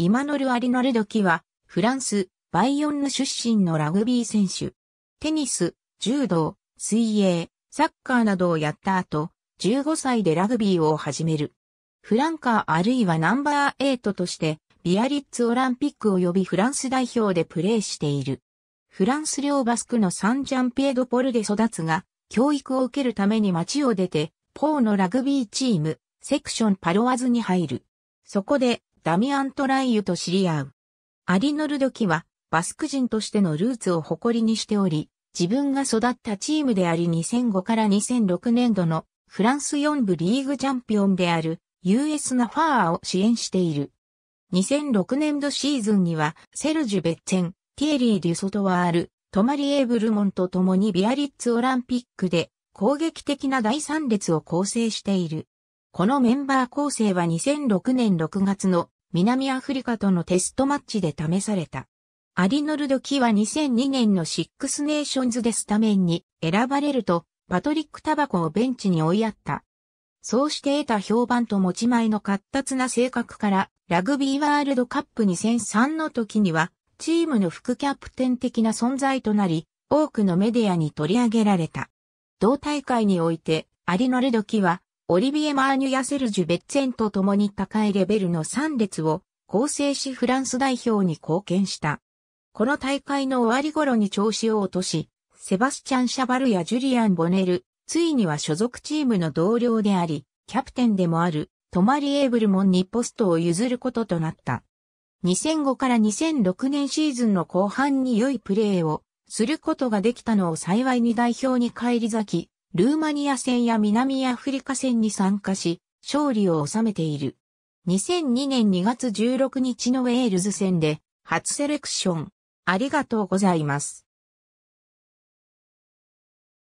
イマノル・アリノルド・キは、フランス、バイオンヌ出身のラグビー選手。テニス、柔道、水泳、サッカーなどをやった後、15歳でラグビーを始める。フランカーあるいはナンバー8として、ビアリッツオランピック及びフランス代表でプレーしている。フランス領バスクのサンジャンピエドポルで育つが、教育を受けるために町を出て、ポーのラグビーチーム、セクションパロワズに入る。そこで、ダミアン・トライユと知り合う。アリノルド・キは、バスク人としてのルーツを誇りにしており、自分が育ったチームであり2005から2006年度のフランス4部リーグチャンピオンである US ナファーを支援している。2006年度シーズンにはセルジュ・ベッツェン、ティエリー・デュソトワール、トマリエ・ブルモンと共にビアリッツオランピックで攻撃的な第3列を構成している。このメンバー構成は2006年6月の南アフリカとのテストマッチで試された。アリノルド・キは2002年のシックスネーションズでスタメンに選ばれると、パトリック・タバコをベンチに追いやった。そうして得た評判と持ち前の活発な性格から、ラグビーワールドカップ2003の時には、チームの副キャプテン的な存在となり、多くのメディアに取り上げられた。同大会において、アリノルド・キは、オリビエ・マーニュヤセルジュ・ベッツェンと共に高いレベルの3列を構成しフランス代表に貢献した。この大会の終わり頃に調子を落とし、セバスチャン・シャバルやジュリアン・ボネル、ついには所属チームの同僚であり、キャプテンでもあるトマリ・エーブルモンにポストを譲ることとなった。2005から2006年シーズンの後半に良いプレーをすることができたのを幸いに代表に返り咲き、ルーマニア戦や南アフリカ戦に参加し、勝利を収めている。2002年2月16日のウェールズ戦で、初セレクション。ありがとうございます。